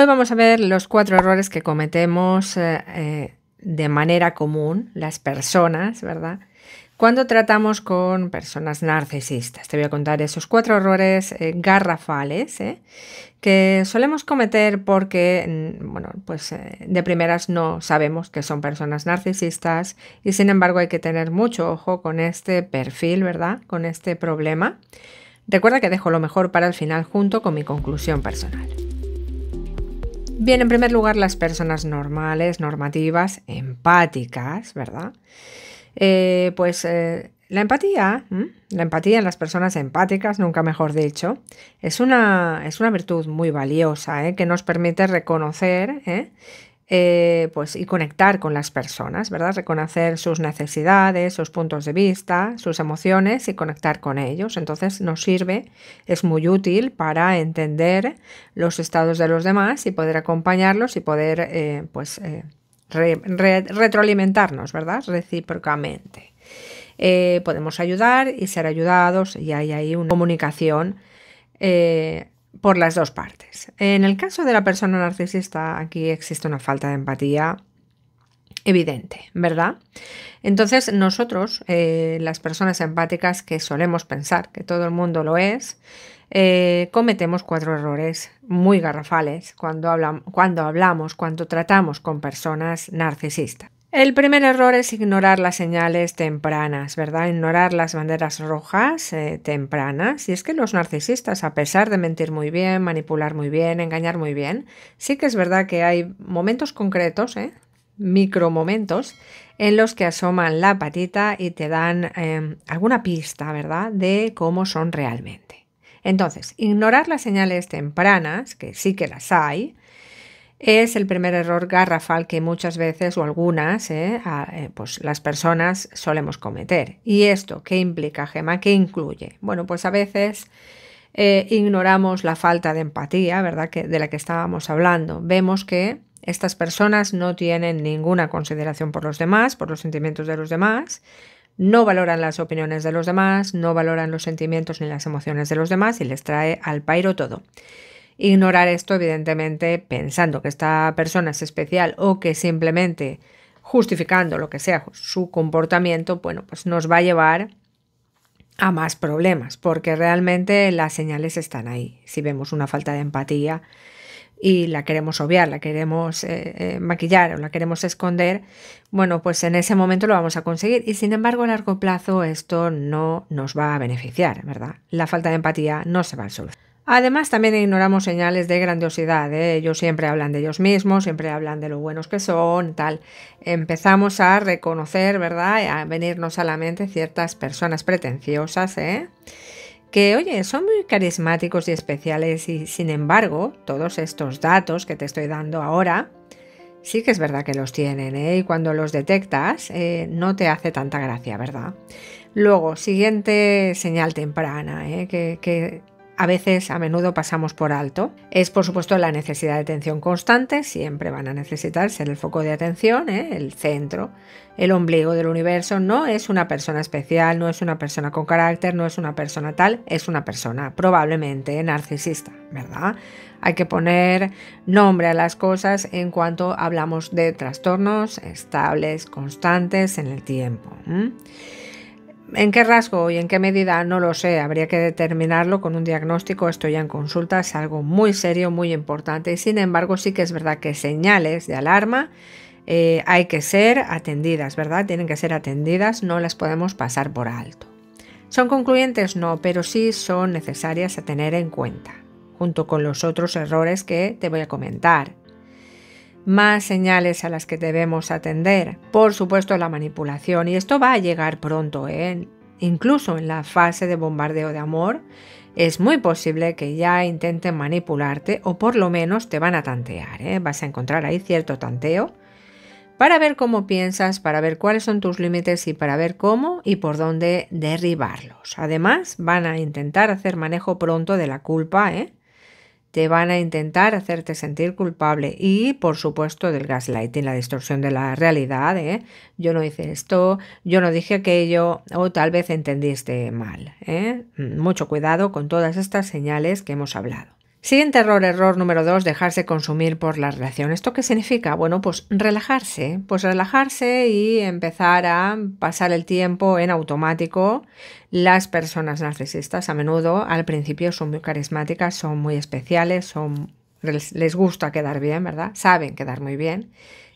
Hoy vamos a ver los cuatro errores que cometemos eh, eh, de manera común las personas, ¿verdad? Cuando tratamos con personas narcisistas. Te voy a contar esos cuatro errores eh, garrafales que solemos cometer porque, mm, bueno, pues de primeras no sabemos que son personas narcisistas y sin embargo hay que tener mucho ojo con este perfil, ¿verdad? Con este problema. Recuerda que dejo lo mejor para el final junto con mi conclusión personal. Bien, en primer lugar, las personas normales, normativas, empáticas, ¿verdad? Eh, pues eh, la empatía, la empatía en las personas empáticas, nunca mejor dicho, es una, es una virtud muy valiosa ¿eh? que nos permite reconocer eh, pues, y conectar con las personas, ¿verdad? Reconocer sus necesidades, sus puntos de vista, sus emociones y conectar con ellos. Entonces nos sirve, es muy útil para entender los estados de los demás y poder acompañarlos y poder eh, pues, eh, retroalimentarnos, ¿verdad? Recíprocamente. podemos ayudar y ser ayudados y hay ahí una comunicación por las dos partes. En el caso de la persona narcisista, aquí existe una falta de empatía evidente, ¿verdad? Entonces nosotros, eh, las personas empáticas que solemos pensar que todo el mundo lo es, eh, cometemos cuatro errores muy garrafales cuando, cuando hablamos, cuando tratamos con personas narcisistas. El primer error es ignorar las señales tempranas, ¿verdad? Ignorar las banderas rojas eh, tempranas. Y es que los narcisistas, a pesar de mentir muy bien, manipular muy bien, engañar muy bien, sí que es verdad que hay momentos concretos, ¿eh? micromomentos, en los que asoman la patita y te dan em, alguna pista, ¿verdad?, de cómo son realmente. Entonces, ignorar las señales tempranas, que sí que las hay, es el primer error garrafal que muchas veces o algunas ¿eh? Eh, pues las personas solemos cometer. ¿Y esto qué implica, Gema? ¿Qué incluye? Bueno, pues a veces eh, ignoramos la falta de empatía, ¿verdad? Que, de la que estábamos hablando. Vemos que estas personas no tienen ninguna consideración por los demás, por los sentimientos de los demás, no valoran las opiniones de los demás, no valoran los sentimientos ni las emociones de los demás y les trae al pairo todo. Ignorar esto, evidentemente, pensando que esta persona es especial o que simplemente justificando lo que sea su comportamiento, bueno, pues nos va a llevar a más problemas, porque realmente las señales están ahí. Si vemos una falta de empatía y la queremos obviar, la queremos eh, eh, maquillar o la queremos esconder, bueno, pues en ese momento lo vamos a conseguir y sin embargo a largo plazo esto no nos va a beneficiar, ¿verdad? La falta de empatía no se va a solucionar. Además, también ignoramos señales de grandiosidad. ¿eh? Ellos siempre hablan de ellos mismos, siempre hablan de lo buenos que son, tal. Empezamos a reconocer, ¿verdad? A venirnos a la mente ciertas personas pretenciosas, ¿eh? que, oye, son muy carismáticos y especiales y, sin embargo, todos estos datos que te estoy dando ahora, sí que es verdad que los tienen, ¿eh? y cuando los detectas, eh, no te hace tanta gracia, ¿verdad? Luego, siguiente señal temprana, ¿eh? que a veces a menudo pasamos por alto. Es por supuesto la necesidad de atención constante, siempre van a necesitar ser el foco de atención, ¿eh? el centro, el ombligo del universo. No es una persona especial, no es una persona con carácter, no es una persona tal, es una persona probablemente narcisista, ¿verdad? Hay que poner nombre a las cosas en cuanto hablamos de trastornos estables, constantes en el tiempo. ¿En qué rasgo y en qué medida? No lo sé, habría que determinarlo con un diagnóstico, esto ya en consulta es algo muy serio, muy importante, sin embargo sí que es verdad que señales de alarma eh, hay que ser atendidas, ¿verdad? Tienen que ser atendidas, no las podemos pasar por alto. ¿Son concluyentes? No, pero sí son necesarias a tener en cuenta, junto con los otros errores que te voy a comentar más señales a las que debemos atender. Por supuesto la manipulación, y esto va a llegar pronto, ¿eh? incluso en la fase de bombardeo de amor, es muy posible que ya intenten manipularte o por lo menos te van a tantear, ¿eh? vas a encontrar ahí cierto tanteo para ver cómo piensas, para ver cuáles son tus límites y para ver cómo y por dónde derribarlos. Además, van a intentar hacer manejo pronto de la culpa, ¿eh? te van a intentar hacerte sentir culpable y por supuesto del gaslighting, la distorsión de la realidad, ¿eh? yo no hice esto, yo no dije aquello o tal vez entendiste mal. ¿eh? Mm, mucho cuidado con todas estas señales que hemos hablado. Siguiente error, error número dos, dejarse consumir por la relación. ¿Esto qué significa? Bueno, pues relajarse, pues relajarse y empezar a pasar el tiempo en automático. Las personas narcisistas a menudo al principio son muy carismáticas, son muy especiales, son, les gusta quedar bien, ¿verdad? Saben quedar muy bien.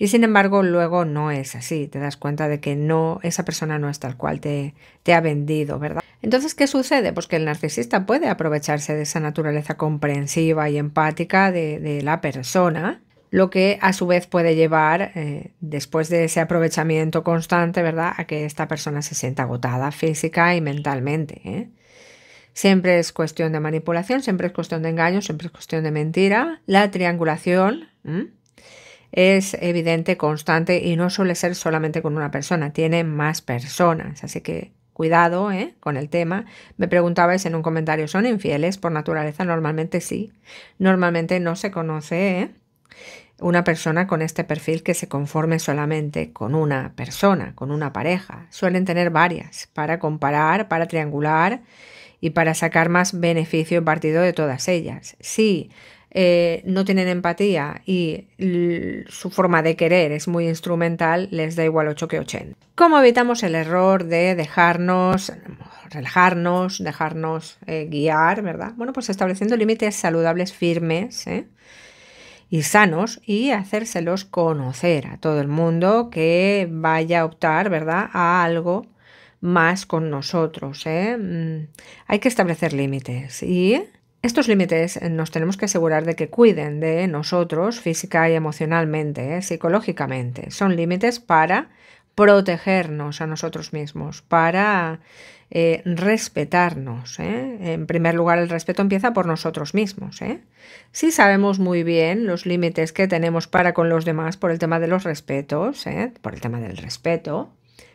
Y sin embargo, luego no es así. Te das cuenta de que no, esa persona no es tal cual te, te ha vendido, ¿verdad? Entonces, ¿qué sucede? Pues que el narcisista puede aprovecharse de esa naturaleza comprensiva y empática de, la persona, lo que a su vez puede llevar, eh, después de ese aprovechamiento constante, ¿verdad?, a que esta persona se sienta agotada física y mentalmente. ¿eh? Siempre es cuestión de manipulación, siempre es cuestión de engaño, siempre es cuestión de mentira. La triangulación es evidente, constante y no suele ser solamente con una persona, tiene más personas. Así que Cuidado ¿eh? con el tema. Me preguntabais en un comentario, ¿son infieles? Por naturaleza, normalmente sí. Normalmente no se conoce ¿eh? una persona con este perfil que se conforme solamente con una persona, con una pareja. Suelen tener varias para comparar, para triangular y para sacar más beneficio partido de todas ellas. Sí, eh, no tienen empatía y su forma de querer es muy instrumental, les da igual 8 que 80. ¿Cómo evitamos el error de dejarnos relajarnos, dejarnos eh, guiar, ¿verdad? Bueno, pues estableciendo límites saludables, firmes ¿eh? y sanos y hacérselos conocer a todo el mundo que vaya a optar, ¿verdad?, a algo más con nosotros. Mm, hay que establecer límites y estos límites eh, nos tenemos que asegurar de que cuiden de nosotros física y emocionalmente, eh, psicológicamente. Son límites para protegernos a nosotros mismos, para eh, respetarnos. En primer lugar, el respeto empieza por nosotros mismos. Si sabemos muy bien los límites que tenemos para con los demás por el tema de los respetos, por el tema del respeto,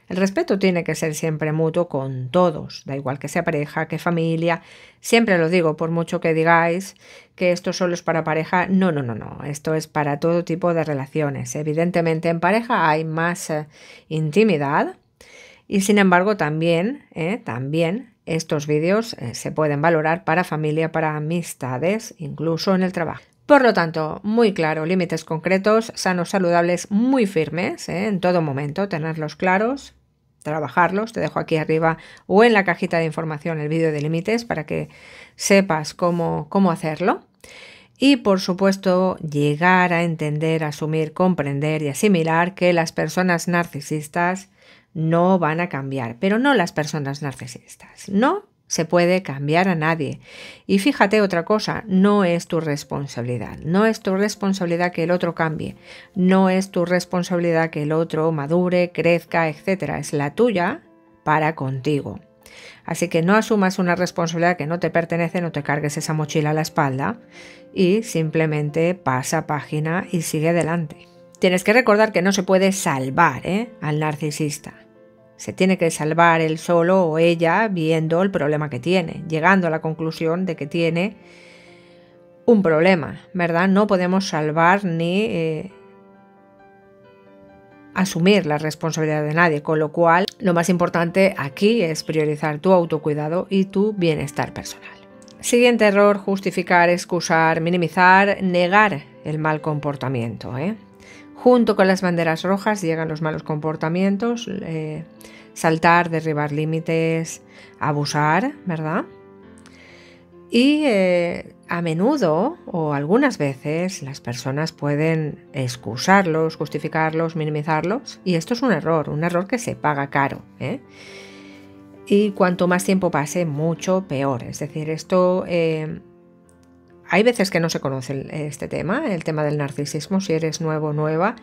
el respeto tiene que ser siempre mutuo con todos, da igual que sea pareja, que familia. Siempre lo digo, por mucho que digáis que esto solo es para pareja, no, no, no, no, esto es para todo tipo de relaciones. Evidentemente en pareja hay más eh, intimidad y sin embargo también, eh, también estos vídeos eh, se pueden valorar para familia, para amistades, incluso en el trabajo. Por lo tanto, muy claro, límites concretos, sanos, saludables, muy firmes en todo momento, tenerlos claros trabajarlos. Te dejo aquí arriba o en la cajita de información el vídeo de límites para que sepas cómo, cómo hacerlo. Y por supuesto, llegar a entender, asumir, comprender y asimilar que las personas narcisistas no van a cambiar, pero no las personas narcisistas. No se puede cambiar a nadie. Y fíjate otra cosa, no es tu responsabilidad, no es tu responsabilidad que el otro cambie, no es tu responsabilidad que el otro madure, crezca, etc. Es la tuya para contigo. Así que no asumas una responsabilidad que no te pertenece, no te cargues esa mochila a la espalda y simplemente pasa página y sigue adelante. Tienes que recordar que no se puede salvar ¿eh? al narcisista. Se tiene que salvar él solo o ella viendo el problema que tiene, llegando a la conclusión de que tiene un problema, ¿verdad? No podemos salvar ni eh, asumir la responsabilidad de nadie, con lo cual lo más importante aquí es priorizar tu autocuidado y tu bienestar personal. Siguiente error, justificar, excusar, minimizar, negar el mal comportamiento. ¿eh? Junto con las banderas rojas llegan los malos comportamientos, eh, saltar, derribar límites, abusar, ¿verdad? Y eh, a menudo o algunas veces las personas pueden excusarlos, justificarlos, minimizarlos y esto es un error, un error que se paga caro. ¿eh? Y cuanto más tiempo pase, mucho peor. Es decir, esto hay veces que no se conoce este tema, el tema del narcisismo, si eres nuevo o nueva.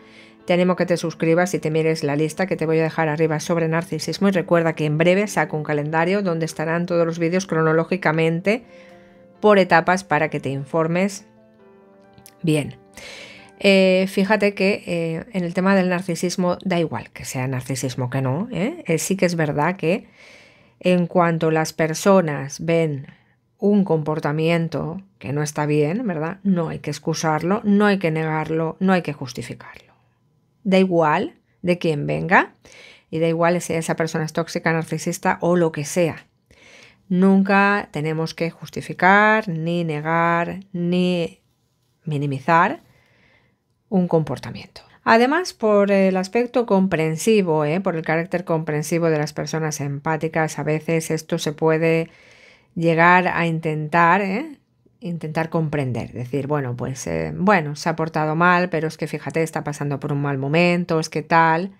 Te animo que te suscribas y te mires la lista que te voy a dejar arriba sobre narcisismo y recuerda que en breve saco un calendario donde estarán todos los vídeos cronológicamente por etapas para que te informes bien. Eh, fíjate que eh, en el tema del narcisismo da igual que sea narcisismo que no. ¿eh? sí que es verdad que en cuanto las personas ven un comportamiento que no está bien, ¿verdad? No hay que excusarlo, no hay que negarlo, no hay que justificarlo. Da igual de quién venga y da igual si esa persona es tóxica, narcisista o lo que sea. Nunca tenemos que justificar, ni negar, ni minimizar un comportamiento. Además, por el aspecto comprensivo, ¿eh? por el carácter comprensivo de las personas empáticas, a veces esto se puede llegar a intentar, ¿eh? intentar comprender, decir, bueno, pues eh, bueno, se ha portado mal, pero es que fíjate, está pasando por un mal momento, es que tal.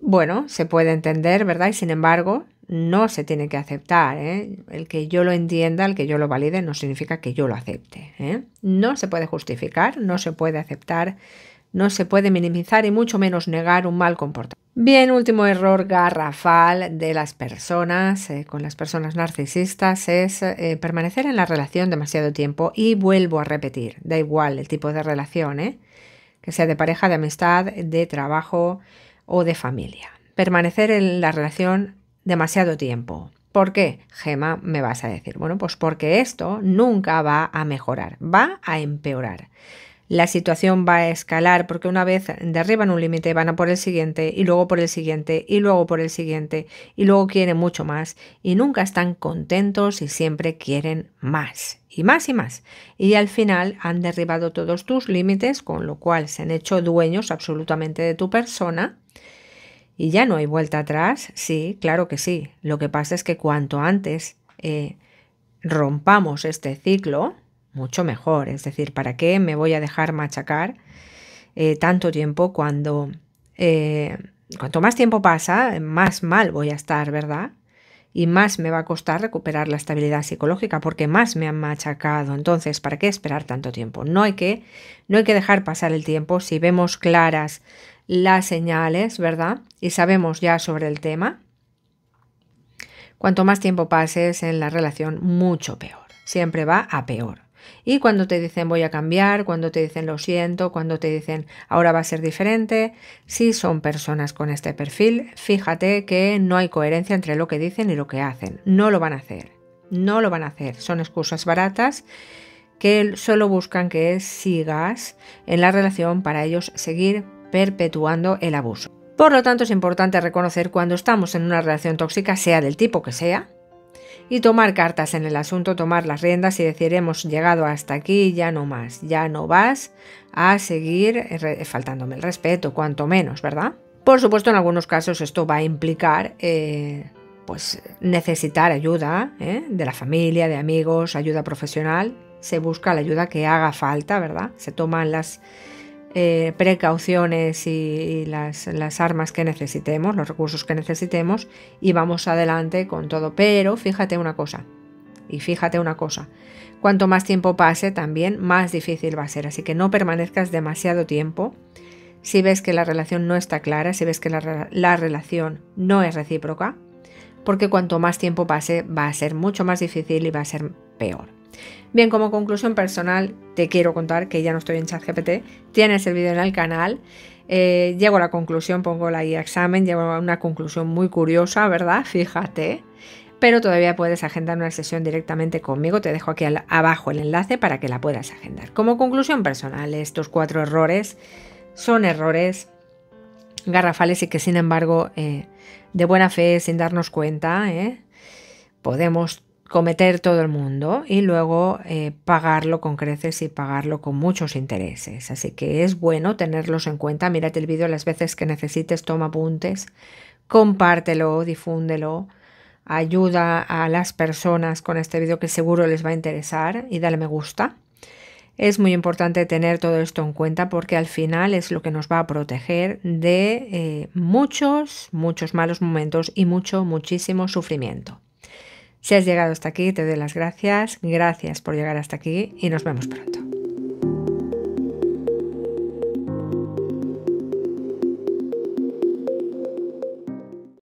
Bueno, se puede entender, ¿verdad? Y sin embargo, no se tiene que aceptar. ¿eh? El que yo lo entienda, el que yo lo valide, no significa que yo lo acepte. ¿eh? No se puede justificar, no se puede aceptar no se puede minimizar y mucho menos negar un mal comportamiento. Bien, último error garrafal de las personas, eh, con las personas narcisistas, es eh, permanecer en la relación demasiado tiempo y vuelvo a repetir, da igual el tipo de relación, eh, que sea de pareja, de amistad, de trabajo o de familia. Permanecer en la relación demasiado tiempo. ¿Por qué? Gema, me vas a decir. Bueno, pues porque esto nunca va a mejorar, va a empeorar la situación va a escalar porque una vez derriban un límite van a por el siguiente y luego por el siguiente y luego por el siguiente y luego quieren mucho más y nunca están contentos y siempre quieren más y más y más y al final han derribado todos tus límites con lo cual se han hecho dueños absolutamente de tu persona y ya no hay vuelta atrás sí claro que sí lo que pasa es que cuanto antes eh, rompamos este ciclo mucho mejor. Es decir, ¿para qué me voy a dejar machacar eh, tanto tiempo cuando... Eh, cuanto más tiempo pasa, más mal voy a estar, ¿verdad? Y más me va a costar recuperar la estabilidad psicológica porque más me han machacado. Entonces, ¿para qué esperar tanto tiempo? No hay que, no hay que dejar pasar el tiempo si vemos claras las señales, ¿verdad? Y sabemos ya sobre el tema. Cuanto más tiempo pases en la relación, mucho peor. Siempre va a peor. Y cuando te dicen voy a cambiar, cuando te dicen lo siento, cuando te dicen ahora va a ser diferente, si son personas con este perfil, fíjate que no hay coherencia entre lo que dicen y lo que hacen. No lo van a hacer, no lo van a hacer. Son excusas baratas que solo buscan que sigas en la relación para ellos seguir perpetuando el abuso. Por lo tanto, es importante reconocer cuando estamos en una relación tóxica, sea del tipo que sea, y tomar cartas en el asunto, tomar las riendas y decir hemos llegado hasta aquí, ya no más, ya no vas a seguir faltándome el respeto, cuanto menos, ¿verdad? Por supuesto, en algunos casos esto va a implicar eh, pues necesitar ayuda ¿eh? de la familia, de amigos, ayuda profesional. Se busca la ayuda que haga falta, ¿verdad? Se toman las eh, precauciones y, las, armas que necesitemos, los recursos que necesitemos y vamos adelante con todo. Pero fíjate una cosa, y fíjate una cosa, cuanto más tiempo pase también más difícil va a ser, así que no permanezcas demasiado tiempo. Si ves que la relación no está clara, si ves que la relación no es recíproca, porque cuanto más tiempo pase va a ser mucho más difícil y va a ser peor. Bien, como conclusión personal, te quiero contar que ya no estoy en ChatGPT, tienes el video en el canal. Eh, llego a la conclusión, pongo la guía examen, llego a una conclusión muy curiosa, ¿verdad? Fíjate. Pero todavía puedes agendar una sesión directamente conmigo. Te dejo aquí abajo el enlace para que la puedas agendar. Como conclusión personal, estos cuatro errores son errores garrafales y que sin embargo, eh, de buena fe, sin darnos cuenta, eh, podemos cometer todo el mundo y luego eh, pagarlo con creces y pagarlo con muchos intereses. Así que es bueno tenerlos en cuenta. Mírate el vídeo las veces que necesites, toma apuntes, compártelo, difúndelo, ayuda a las personas con este vídeo que seguro les va a interesar y dale me gusta. Es muy importante tener todo esto en cuenta porque al final es lo que nos va a proteger de eh, muchos, muchos malos momentos y mucho, muchísimo sufrimiento. Si has llegado hasta aquí, te doy las gracias. Gracias por llegar hasta aquí y nos vemos pronto.